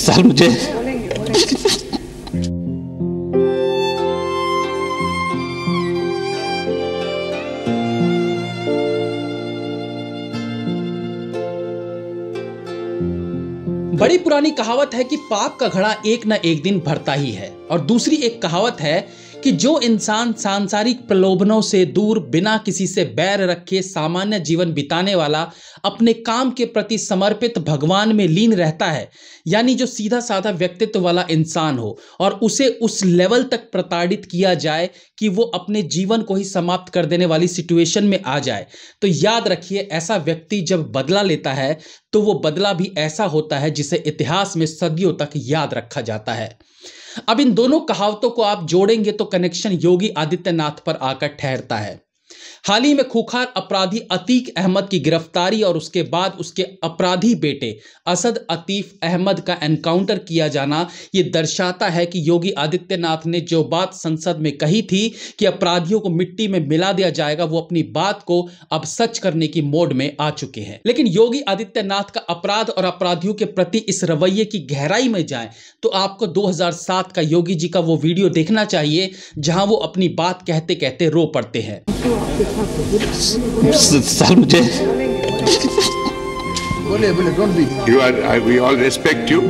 sir मुझे बड़ी पुरानी कहावत है कि पाप का घड़ा एक ना एक दिन भरता ही है और दूसरी एक कहावत है कि जो इंसान सांसारिक प्रलोभनों से दूर बिना किसी से बैर रखे सामान्य जीवन बिताने वाला अपने काम के प्रति समर्पित भगवान में लीन रहता है यानी जो सीधा साधा व्यक्तित्व वाला इंसान हो और उसे उस लेवल तक प्रताड़ित किया जाए कि वो अपने जीवन को ही समाप्त कर देने वाली सिचुएशन में आ जाए तो याद रखिए ऐसा व्यक्ति जब बदला लेता है तो वो बदला भी ऐसा होता है जिसे इतिहास में सदियों तक याद रखा जाता है अब इन दोनों कहावतों को आप जोड़ेंगे तो कनेक्शन योगी आदित्यनाथ पर आकर ठहरता है हाल ही में खूखार अपराधी अतीक अहमद की गिरफ्तारी और उसके बाद उसके अपराधी बेटे असद अतीफ अहमद का एनकाउंटर किया जाना ये दर्शाता है कि योगी आदित्यनाथ ने जो बात संसद में कही थी कि अपराधियों को मिट्टी में मिला दिया जाएगा वो अपनी बात को अब सच करने की मोड में आ चुके हैं लेकिन योगी आदित्यनाथ का अपराध और अपराधियों के प्रति इस रवैये की गहराई में जाए तो आपको दो का योगी जी का वो वीडियो देखना चाहिए जहां वो अपनी बात कहते कहते रो पड़ते हैं साल मुझे बोले बोले don't be you are I we all respect you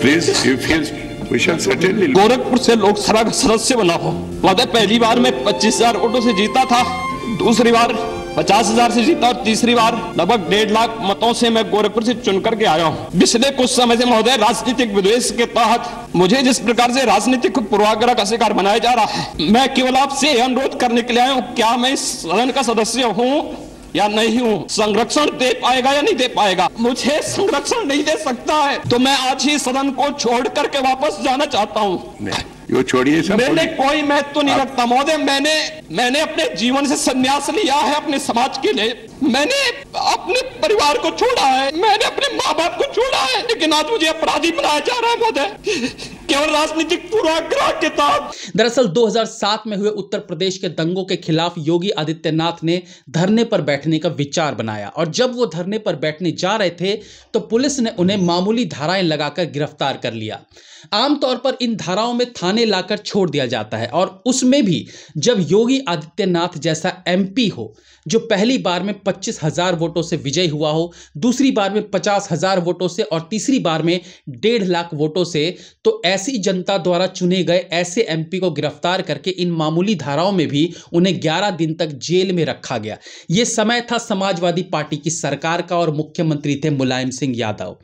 please you feel Gorakhpur से लोकसभा का सदस्य बना हो वादा पहली बार मैं पच्चीस हजार वोटों से जीता था दूसरी बार पचास हजार से जीता और तीसरी बार लगभग डेढ़ लाख मतों से मैं गोरखपुर से चुन करके आया हूँ पिछले कुछ समय से महोदय राजनीतिक विद्वेश के तहत मुझे जिस प्रकार से राजनीतिक पूर्वाग्रह का शिकार बनाया जा रहा है मैं केवल आपसे अनुरोध करने के लिए आया हूँ क्या मैं इस सदन का सदस्य हूँ या नहीं हूँ संरक्षण दे पाएगा या नहीं दे पाएगा मुझे संरक्षण नहीं दे सकता है तो मैं आज ही सदन को छोड़ करके वापस जाना चाहता हूँ वो छोड़िए सब मैंने कोई महत्व तो नहीं रखता महोदय मैंने मैंने अपने जीवन से संन्यास लिया है अपने समाज के लिए मैंने अपने परिवार को छोड़ा है मैंने अपने माँ बाप को छोड़ा है लेकिन आज मुझे अपराधी बनाया जा रहा है महोदय केवल राजनीतिक पूरा किताब दरअसल 2007 में हुए उत्तर प्रदेश के दंगों के खिलाफ योगी आदित्यनाथ ने धरने पर बैठने का विचार बनाया और जब वो धरने पर बैठने जा रहे थे तो पुलिस ने उन्हें मामूली धाराएं लगाकर गिरफ्तार कर लिया आमतौर पर इन धाराओं में थाने लाकर छोड़ दिया जाता है और उसमें भी जब योगी आदित्यनाथ जैसा एमपी हो जो पहली बार में पच्चीस हजार वोटों से विजय हुआ हो दूसरी बार में पचास हजार वोटों से और तीसरी बार में डेढ़ लाख वोटों से तो ऐसी जनता द्वारा चुने गए ऐसे एमपी को गिरफ्तार करके इन मामूली धाराओं में भी उन्हें 11 दिन तक जेल में रखा गया ये समय था समाजवादी पार्टी की सरकार का और मुख्यमंत्री थे मुलायम सिंह यादव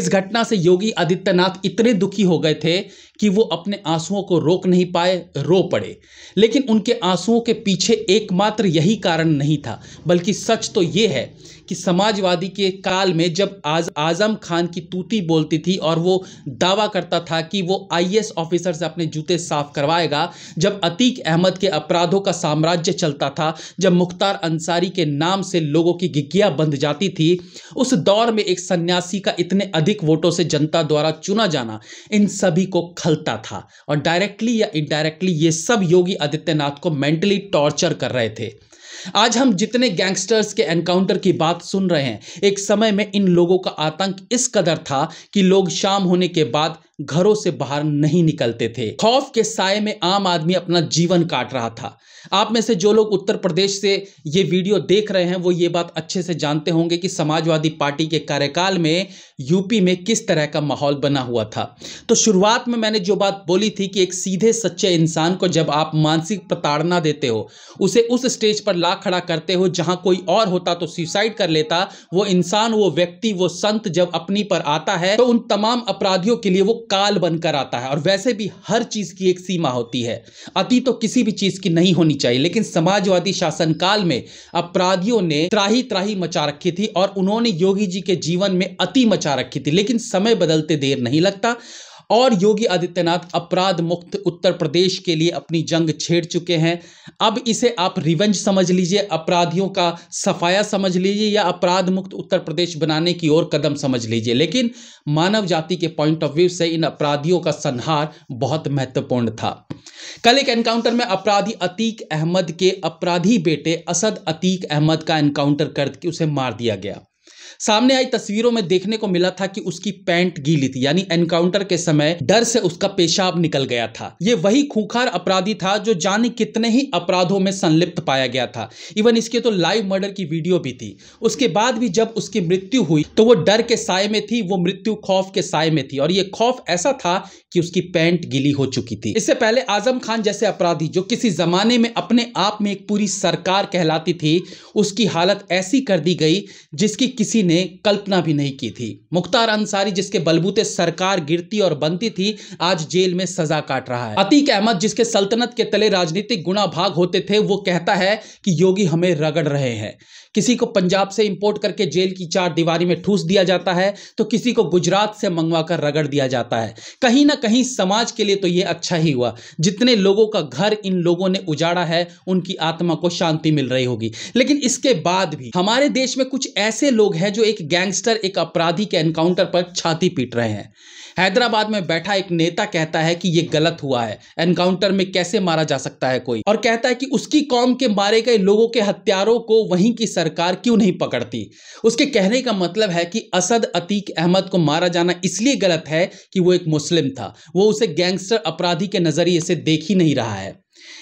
इस घटना से योगी आदित्यनाथ इतने दुखी हो गए थे कि वो अपने आंसुओं को रोक नहीं पाए रो पड़े लेकिन उनके आंसुओं के पीछे एकमात्र यही कारण नहीं था बल्कि सच तो ये है कि समाजवादी के काल में जब आज आज़म खान की तूती बोलती थी और वो दावा करता था कि वो आईएएस ऑफिसर से अपने जूते साफ करवाएगा जब अतीक अहमद के अपराधों का साम्राज्य चलता था जब मुख्तार अंसारी के नाम से लोगों की गिग्गिया बंध जाती थी उस दौर में एक सन्यासी का इतने अधिक वोटों से जनता द्वारा चुना जाना इन सभी को खलता था और डायरेक्टली या इनडायरेक्टली ये सब योगी आदित्यनाथ को मेंटली टॉर्चर कर रहे थे आज हम जितने गैंगस्टर्स के एनकाउंटर की बात सुन रहे हैं एक समय में इन लोगों का आतंक इस कदर था कि लोग शाम होने के बाद घरों से बाहर नहीं निकलते थे खौफ के साय में आम आदमी अपना जीवन काट रहा था आप में से जो लोग उत्तर प्रदेश से ये वीडियो देख रहे हैं वो ये बात अच्छे से जानते होंगे कि समाजवादी पार्टी के कार्यकाल में यूपी में किस तरह का माहौल बना हुआ था तो शुरुआत में मैंने जो बात बोली थी कि एक सीधे सच्चे इंसान को जब आप मानसिक प्रताड़ना देते हो उसे उस स्टेज पर ला खड़ा करते हो जहां कोई और होता तो सुसाइड कर लेता वो इंसान वो व्यक्ति वो संत जब अपनी पर आता है तो उन तमाम अपराधियों के लिए वो काल बनकर आता है और वैसे भी हर चीज़ की एक सीमा होती है अति तो किसी भी चीज़ की नहीं होनी चाहिए लेकिन समाजवादी शासनकाल में अपराधियों ने त्राही त्राही मचा रखी थी और उन्होंने योगी जी के जीवन में अति मचा रखी थी लेकिन समय बदलते देर नहीं लगता और योगी आदित्यनाथ अपराध मुक्त उत्तर प्रदेश के लिए अपनी जंग छेड़ चुके हैं अब इसे आप रिवेंज समझ लीजिए अपराधियों का सफाया समझ लीजिए या अपराध मुक्त उत्तर प्रदेश बनाने की ओर कदम समझ लीजिए लेकिन मानव जाति के पॉइंट ऑफ व्यू से इन अपराधियों का संहार बहुत महत्वपूर्ण था कल एक एनकाउंटर में अपराधी अतीक अहमद के अपराधी बेटे असद अतीक अहमद का एनकाउंटर करके उसे मार दिया गया सामने आई तस्वीरों में देखने को मिला था कि उसकी पैंट गीली थी यानी एनकाउंटर के समय डर से उसका पेशाब निकल गया था ये वही खूंखार अपराधी था जो जाने कितने ही अपराधों में संलिप्त पाया गया था इवन इसके तो लाइव मर्डर की वीडियो भी थी उसके बाद भी जब उसकी मृत्यु हुई तो वो डर के साय में थी वो मृत्यु खौफ के साय में थी और ये खौफ ऐसा था कि उसकी पैंट गिली हो चुकी थी इससे पहले आजम खान जैसे अपराधी जो किसी जमाने में अपने आप में एक पूरी सरकार कहलाती थी उसकी हालत ऐसी कर दी गई जिसकी किसी किसी ने कल्पना भी नहीं की थी मुख्तार अंसारी जिसके बलबूते सरकार गिरती और बनती थी आज जेल में सजा काट रहा है अतीक अहमद जिसके सल्तनत के तले राजनीतिक गुणा भाग होते थे वो कहता है कि योगी हमें रगड़ रहे हैं किसी को पंजाब से इंपोर्ट करके जेल की चार दीवारी में ठूस दिया जाता है तो किसी को गुजरात से मंगवा कर रगड़ दिया जाता है कहीं ना कहीं समाज के लिए तो ये अच्छा ही हुआ जितने लोगों का घर इन लोगों ने उजाड़ा है उनकी आत्मा को शांति मिल रही होगी लेकिन इसके बाद भी हमारे देश में कुछ ऐसे लोग हैं जो एक गैंगस्टर एक अपराधी के एनकाउंटर पर छाती पीट रहे हैं हैदराबाद में बैठा एक नेता कहता है कि यह गलत हुआ है एनकाउंटर में कैसे मारा जा सकता है कोई और कहता है कि उसकी कौम के मारे गए लोगों के हत्यारों को वहीं की सरकार सरकार क्यों नहीं पकड़ती उसके कहने का मतलब है कि असद अतीक अहमद को मारा जाना इसलिए गलत है कि वो एक मुस्लिम था वो उसे गैंगस्टर अपराधी के नज़रिए से देख ही नहीं रहा है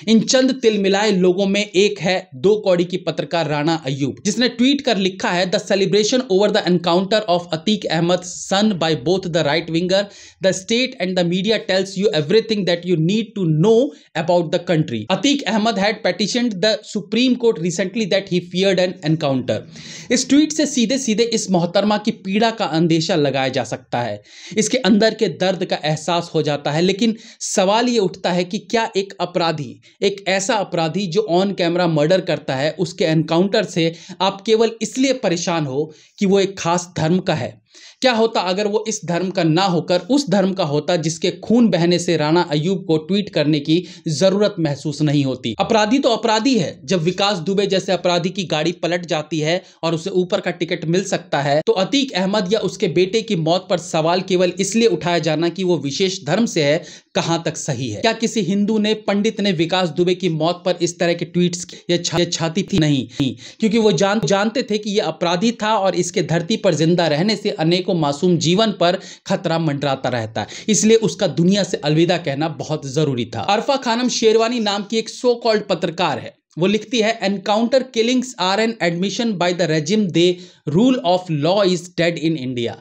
इन चंद तिल मिलाए लोगों में एक है दो कौड़ी की पत्रकार राणा अयूब जिसने ट्वीट कर लिखा है the celebration over the encounter of Atiq Ahmed son by both the right winger the state and the media tells you everything that you need to know about the country Atiq Ahmed had petition the supreme court recently that he feared an encounter इस tweet से सीधे सीधे इस मोहतरमा की पीड़ा का अंदेशा लगाया जा सकता है इसके अंदर के दर्द का एहसास हो जाता है लेकिन सवाल ये उठता है कि क्या एक अपराधी एक ऐसा अपराधी जो ऑन कैमरा मर्डर करता है उसके एनकाउंटर से आप केवल इसलिए परेशान हो कि वो एक खास धर्म का है क्या होता अगर वो इस धर्म का ना होकर उस धर्म का होता जिसके खून बहने से राणा अयूब को ट्वीट करने की जरूरत महसूस नहीं होती अपराधी तो अपराधी है जब विकास दुबे जैसे अपराधी की गाड़ी पलट जाती है और उसे ऊपर का टिकट मिल सकता है तो अतीक अहमद या उसके बेटे की मौत पर सवाल केवल इसलिए उठाया जाना कि वो विशेष धर्म से है कहां तक सही है क्या किसी हिंदू ने पंडित ने विकास दुबे की मौत पर इस तरह के ट्वीट्स छा, छाती थी नहीं क्योंकि वो जान जानते थे कि ये अपराधी था और इसके धरती पर जिंदा रहने से अनेकों मासूम जीवन पर खतरा मंडराता रहता है इसलिए उसका दुनिया से अलविदा कहना बहुत जरूरी था अरफा खानम शेरवानी नाम की एक सो कॉल्ड पत्रकार है वो लिखती है encounter killings are an admission by the regime the rule of law is dead in India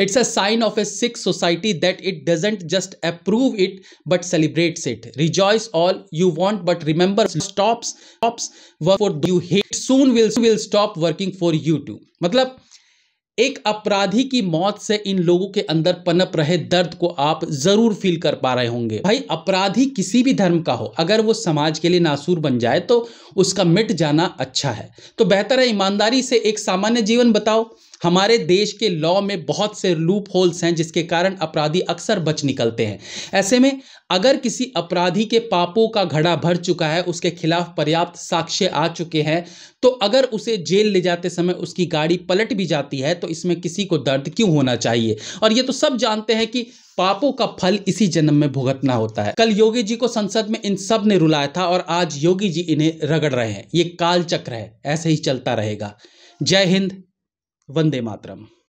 it's a sign of a sick society that it doesn't just approve it but celebrates it rejoice all you want but remember stop working for you too मतलब एक अपराधी की मौत से इन लोगों के अंदर पनप रहे दर्द को आप जरूर फील कर पा रहे होंगे भाई अपराधी किसी भी धर्म का हो अगर वो समाज के लिए नासूर बन जाए तो उसका मिट जाना अच्छा है तो बेहतर है ईमानदारी से एक सामान्य जीवन बताओ हमारे देश के लॉ में बहुत से लूप होल्स हैं जिसके कारण अपराधी अक्सर बच निकलते हैं ऐसे में अगर किसी अपराधी के पापों का घड़ा भर चुका है उसके खिलाफ पर्याप्त साक्ष्य आ चुके हैं तो अगर उसे जेल ले जाते समय उसकी गाड़ी पलट भी जाती है तो इसमें किसी को दर्द क्यों होना चाहिए और ये तो सब जानते हैं कि पापों का फल इसी जन्म में भुगतना होता है कल योगी जी को संसद में इन सब ने रुलाया था और आज योगी जी इन्हें रगड़ रहे हैं ये काल चक्र है ऐसे ही चलता रहेगा जय हिंद वंदे मातरम